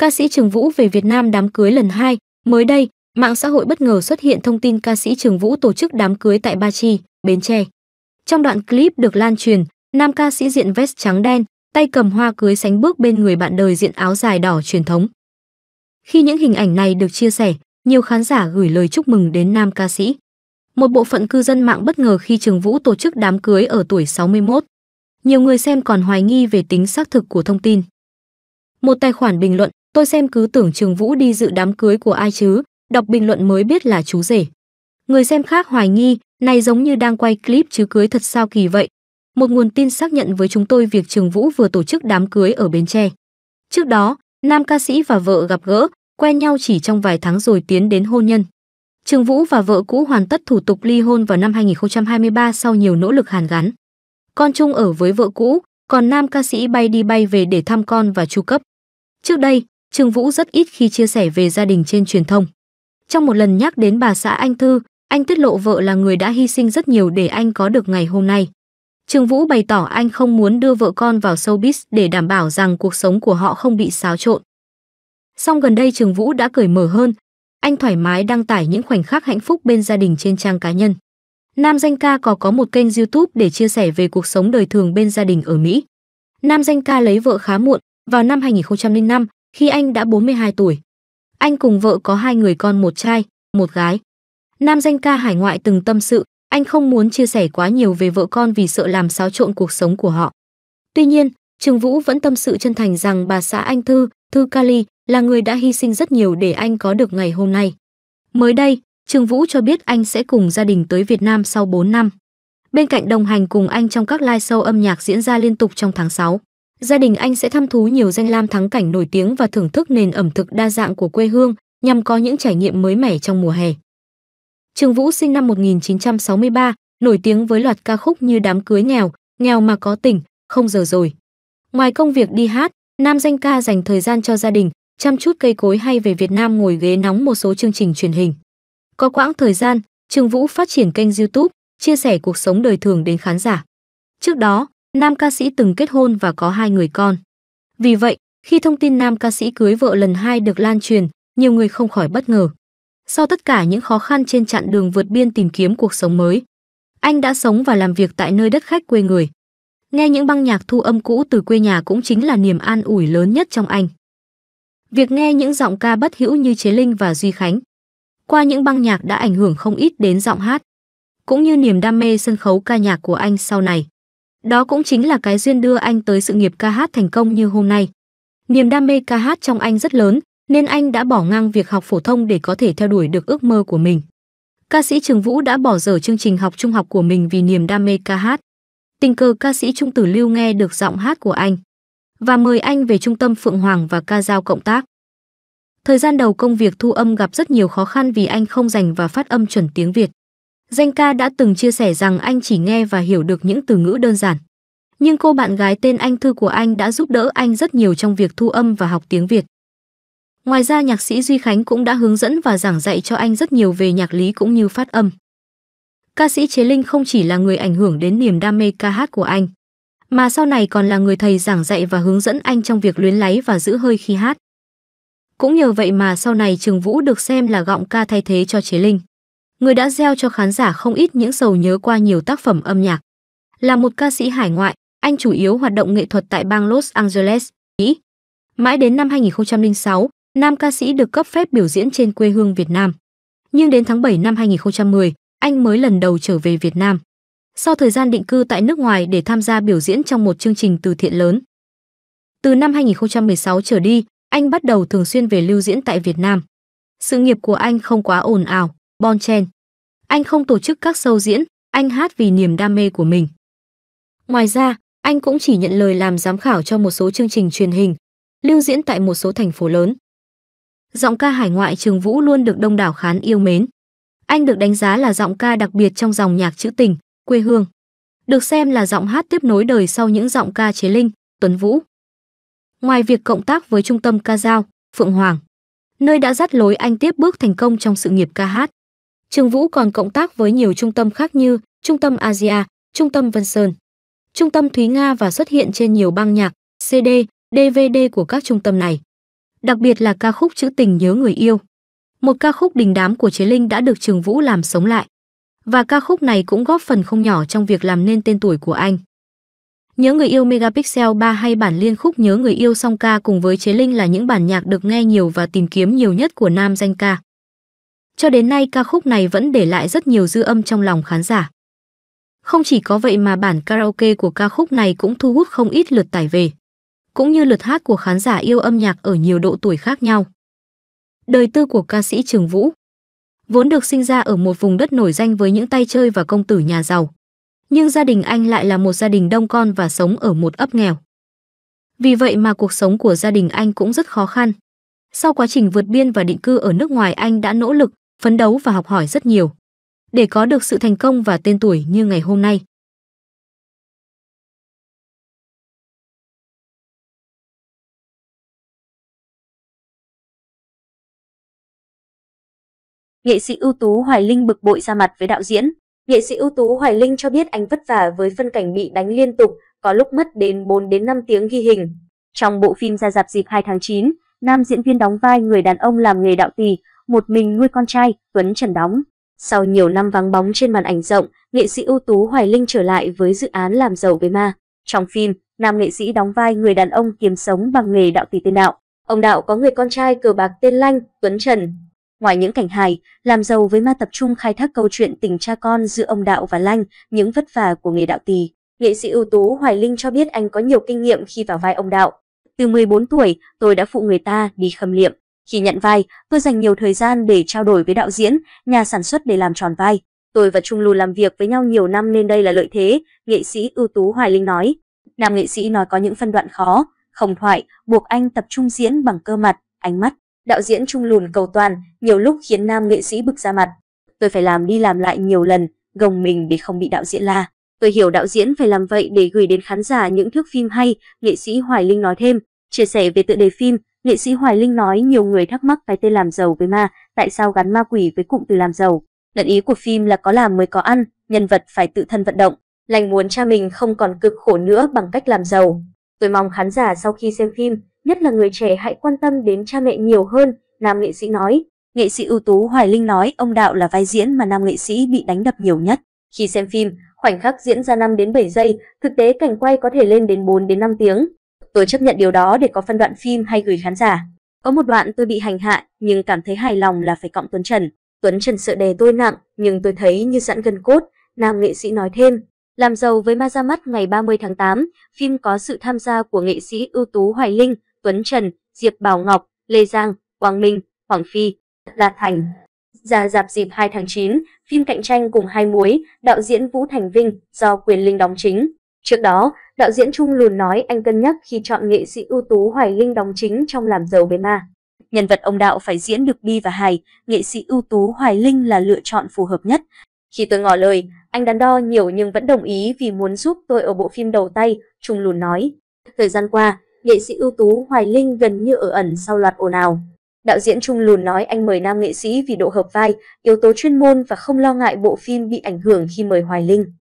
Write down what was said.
ca sĩ Trường Vũ về Việt Nam đám cưới lần 2, mới đây, mạng xã hội bất ngờ xuất hiện thông tin ca sĩ Trường Vũ tổ chức đám cưới tại Ba Chi, Bến Tre. Trong đoạn clip được lan truyền, nam ca sĩ diện vest trắng đen, tay cầm hoa cưới sánh bước bên người bạn đời diện áo dài đỏ truyền thống. Khi những hình ảnh này được chia sẻ, nhiều khán giả gửi lời chúc mừng đến nam ca sĩ. Một bộ phận cư dân mạng bất ngờ khi Trường Vũ tổ chức đám cưới ở tuổi 61. Nhiều người xem còn hoài nghi về tính xác thực của thông tin. Một tài khoản bình luận, tôi xem cứ tưởng Trường Vũ đi dự đám cưới của ai chứ, đọc bình luận mới biết là chú rể. Người xem khác hoài nghi, này giống như đang quay clip chứ cưới thật sao kỳ vậy. Một nguồn tin xác nhận với chúng tôi việc Trường Vũ vừa tổ chức đám cưới ở Bến Tre. Trước đó, nam ca sĩ và vợ gặp gỡ, quen nhau chỉ trong vài tháng rồi tiến đến hôn nhân. Trường Vũ và vợ cũ hoàn tất thủ tục ly hôn vào năm 2023 sau nhiều nỗ lực hàn gắn. Con chung ở với vợ cũ, còn nam ca sĩ bay đi bay về để thăm con và chu cấp. Trước đây, Trương Vũ rất ít khi chia sẻ về gia đình trên truyền thông. Trong một lần nhắc đến bà xã anh Thư, anh tiết lộ vợ là người đã hy sinh rất nhiều để anh có được ngày hôm nay. Trương Vũ bày tỏ anh không muốn đưa vợ con vào showbiz để đảm bảo rằng cuộc sống của họ không bị xáo trộn. Song gần đây Trương Vũ đã cởi mở hơn, anh thoải mái đăng tải những khoảnh khắc hạnh phúc bên gia đình trên trang cá nhân. Nam danh ca có có một kênh YouTube để chia sẻ về cuộc sống đời thường bên gia đình ở Mỹ. Nam danh ca lấy vợ khá muộn, vào năm 2005, khi anh đã 42 tuổi. Anh cùng vợ có hai người con một trai, một gái. Nam danh ca hải ngoại từng tâm sự, anh không muốn chia sẻ quá nhiều về vợ con vì sợ làm xáo trộn cuộc sống của họ. Tuy nhiên, Trường Vũ vẫn tâm sự chân thành rằng bà xã anh Thư, Thư Kali, là người đã hy sinh rất nhiều để anh có được ngày hôm nay. Mới đây, Trường Vũ cho biết anh sẽ cùng gia đình tới Việt Nam sau 4 năm. Bên cạnh đồng hành cùng anh trong các live show âm nhạc diễn ra liên tục trong tháng 6 gia đình anh sẽ thăm thú nhiều danh lam thắng cảnh nổi tiếng và thưởng thức nền ẩm thực đa dạng của quê hương nhằm có những trải nghiệm mới mẻ trong mùa hè. Trường Vũ sinh năm 1963, nổi tiếng với loạt ca khúc như Đám cưới nghèo, Nghèo mà có tỉnh, Không giờ rồi. Ngoài công việc đi hát, nam danh ca dành thời gian cho gia đình, chăm chút cây cối hay về Việt Nam ngồi ghế nóng một số chương trình truyền hình. Có quãng thời gian, Trường Vũ phát triển kênh YouTube, chia sẻ cuộc sống đời thường đến khán giả. Trước đó, Nam ca sĩ từng kết hôn và có hai người con. Vì vậy, khi thông tin nam ca sĩ cưới vợ lần hai được lan truyền, nhiều người không khỏi bất ngờ. Sau tất cả những khó khăn trên chặng đường vượt biên tìm kiếm cuộc sống mới, anh đã sống và làm việc tại nơi đất khách quê người. Nghe những băng nhạc thu âm cũ từ quê nhà cũng chính là niềm an ủi lớn nhất trong anh. Việc nghe những giọng ca bất hữu như Chế Linh và Duy Khánh, qua những băng nhạc đã ảnh hưởng không ít đến giọng hát, cũng như niềm đam mê sân khấu ca nhạc của anh sau này. Đó cũng chính là cái duyên đưa anh tới sự nghiệp ca hát thành công như hôm nay. Niềm đam mê ca hát trong anh rất lớn, nên anh đã bỏ ngang việc học phổ thông để có thể theo đuổi được ước mơ của mình. Ca sĩ Trường Vũ đã bỏ dở chương trình học trung học của mình vì niềm đam mê ca hát. Tình cờ ca sĩ Trung Tử Lưu nghe được giọng hát của anh và mời anh về trung tâm Phượng Hoàng và ca giao cộng tác. Thời gian đầu công việc thu âm gặp rất nhiều khó khăn vì anh không dành và phát âm chuẩn tiếng Việt. Danh ca đã từng chia sẻ rằng anh chỉ nghe và hiểu được những từ ngữ đơn giản. Nhưng cô bạn gái tên Anh Thư của anh đã giúp đỡ anh rất nhiều trong việc thu âm và học tiếng Việt. Ngoài ra nhạc sĩ Duy Khánh cũng đã hướng dẫn và giảng dạy cho anh rất nhiều về nhạc lý cũng như phát âm. Ca sĩ Chế Linh không chỉ là người ảnh hưởng đến niềm đam mê ca hát của anh, mà sau này còn là người thầy giảng dạy và hướng dẫn anh trong việc luyến lấy và giữ hơi khi hát. Cũng nhờ vậy mà sau này Trường Vũ được xem là gọng ca thay thế cho Chế Linh người đã gieo cho khán giả không ít những sầu nhớ qua nhiều tác phẩm âm nhạc. Là một ca sĩ hải ngoại, anh chủ yếu hoạt động nghệ thuật tại bang Los Angeles, Mỹ. Mãi đến năm 2006, nam ca sĩ được cấp phép biểu diễn trên quê hương Việt Nam. Nhưng đến tháng 7 năm 2010, anh mới lần đầu trở về Việt Nam. Sau thời gian định cư tại nước ngoài để tham gia biểu diễn trong một chương trình từ thiện lớn. Từ năm 2016 trở đi, anh bắt đầu thường xuyên về lưu diễn tại Việt Nam. Sự nghiệp của anh không quá ồn ào, Bon Chen. Anh không tổ chức các show diễn, anh hát vì niềm đam mê của mình. Ngoài ra, anh cũng chỉ nhận lời làm giám khảo cho một số chương trình truyền hình, lưu diễn tại một số thành phố lớn. Giọng ca hải ngoại Trường Vũ luôn được đông đảo khán yêu mến. Anh được đánh giá là giọng ca đặc biệt trong dòng nhạc trữ tình, quê hương. Được xem là giọng hát tiếp nối đời sau những giọng ca Chế Linh, Tuấn Vũ. Ngoài việc cộng tác với trung tâm ca giao, Phượng Hoàng, nơi đã dắt lối anh tiếp bước thành công trong sự nghiệp ca hát, Trường Vũ còn cộng tác với nhiều trung tâm khác như Trung tâm Asia, Trung tâm Vân Sơn, Trung tâm Thúy Nga và xuất hiện trên nhiều băng nhạc, CD, DVD của các trung tâm này. Đặc biệt là ca khúc Chữ tình nhớ người yêu. Một ca khúc đình đám của Chế Linh đã được Trường Vũ làm sống lại. Và ca khúc này cũng góp phần không nhỏ trong việc làm nên tên tuổi của anh. Nhớ người yêu Megapixel 3 hay bản liên khúc Nhớ người yêu song ca cùng với Chế Linh là những bản nhạc được nghe nhiều và tìm kiếm nhiều nhất của nam danh ca. Cho đến nay ca khúc này vẫn để lại rất nhiều dư âm trong lòng khán giả. Không chỉ có vậy mà bản karaoke của ca khúc này cũng thu hút không ít lượt tải về, cũng như lượt hát của khán giả yêu âm nhạc ở nhiều độ tuổi khác nhau. Đời tư của ca sĩ Trường Vũ Vốn được sinh ra ở một vùng đất nổi danh với những tay chơi và công tử nhà giàu. Nhưng gia đình anh lại là một gia đình đông con và sống ở một ấp nghèo. Vì vậy mà cuộc sống của gia đình anh cũng rất khó khăn. Sau quá trình vượt biên và định cư ở nước ngoài anh đã nỗ lực, phấn đấu và học hỏi rất nhiều để có được sự thành công và tên tuổi như ngày hôm nay. Nghệ sĩ ưu tú Hoài Linh bực bội ra mặt với đạo diễn. Nghệ sĩ ưu tú Hoài Linh cho biết anh vất vả với phân cảnh bị đánh liên tục, có lúc mất đến 4 đến 5 tiếng ghi hình. Trong bộ phim ra dạp dịp 2 tháng 9, nam diễn viên đóng vai người đàn ông làm nghề đạo tỳ, một mình nuôi con trai, Tuấn Trần đóng. Sau nhiều năm vắng bóng trên màn ảnh rộng, nghệ sĩ ưu tú Hoài Linh trở lại với dự án Làm giàu với ma. Trong phim, nam nghệ sĩ đóng vai người đàn ông kiếm sống bằng nghề đạo tỷ tên đạo. Ông đạo có người con trai cờ bạc tên Lanh, Tuấn Trần. Ngoài những cảnh hài, Làm giàu với ma tập trung khai thác câu chuyện tình cha con giữa ông đạo và Lanh, những vất vả của nghề đạo tỳ. Nghệ sĩ ưu tú Hoài Linh cho biết anh có nhiều kinh nghiệm khi vào vai ông đạo. Từ 14 tuổi, tôi đã phụ người ta đi khâm liệm. Khi nhận vai, tôi dành nhiều thời gian để trao đổi với đạo diễn, nhà sản xuất để làm tròn vai. Tôi và Trung Lù làm việc với nhau nhiều năm nên đây là lợi thế, nghệ sĩ ưu tú Hoài Linh nói. Nam nghệ sĩ nói có những phân đoạn khó, không thoại, buộc anh tập trung diễn bằng cơ mặt, ánh mắt. Đạo diễn Trung Lùn cầu toàn, nhiều lúc khiến nam nghệ sĩ bực ra mặt. Tôi phải làm đi làm lại nhiều lần, gồng mình để không bị đạo diễn la. Tôi hiểu đạo diễn phải làm vậy để gửi đến khán giả những thước phim hay, nghệ sĩ Hoài Linh nói thêm. Chia sẻ về tựa đề phim, nghệ sĩ Hoài Linh nói nhiều người thắc mắc cái tên làm giàu với ma, tại sao gắn ma quỷ với cụm từ làm giàu. Lẫn ý của phim là có làm mới có ăn, nhân vật phải tự thân vận động, lành muốn cha mình không còn cực khổ nữa bằng cách làm giàu. Tôi mong khán giả sau khi xem phim, nhất là người trẻ hãy quan tâm đến cha mẹ nhiều hơn, nam nghệ sĩ nói. Nghệ sĩ ưu tú Hoài Linh nói ông Đạo là vai diễn mà nam nghệ sĩ bị đánh đập nhiều nhất. Khi xem phim, khoảnh khắc diễn ra 5 đến 7 giây, thực tế cảnh quay có thể lên đến 4 đến 5 tiếng tôi chấp nhận điều đó để có phân đoạn phim hay gửi khán giả. Có một đoạn tôi bị hành hạ nhưng cảm thấy hài lòng là phải cộng Tuấn Trần. Tuấn Trần sợ đè tôi nặng nhưng tôi thấy như giãn gần cốt, nam nghệ sĩ nói thêm. Làm giàu với ma ra mắt ngày 30 tháng 8, phim có sự tham gia của nghệ sĩ ưu tú Hoài Linh, Tuấn Trần, Diệp Bảo Ngọc, Lê Giang, Quang Minh, Hoàng Phi, La Thành. Ra dạp dịp 2 tháng 9, phim cạnh tranh cùng hai muối, đạo diễn Vũ Thành Vinh do Quyền Linh đóng chính. Trước đó, đạo diễn Trung Lùn nói anh cân nhắc khi chọn nghệ sĩ ưu tú Hoài Linh đóng chính trong Làm giàu với ma. Nhân vật ông đạo phải diễn được bi và hài, nghệ sĩ ưu tú Hoài Linh là lựa chọn phù hợp nhất. Khi tôi ngỏ lời, anh đắn đo nhiều nhưng vẫn đồng ý vì muốn giúp tôi ở bộ phim đầu tay, Trung Lùn nói. Thời gian qua, nghệ sĩ ưu tú Hoài Linh gần như ở ẩn sau loạt ồn ào. Đạo diễn Trung Lùn nói anh mời nam nghệ sĩ vì độ hợp vai, yếu tố chuyên môn và không lo ngại bộ phim bị ảnh hưởng khi mời Hoài Linh.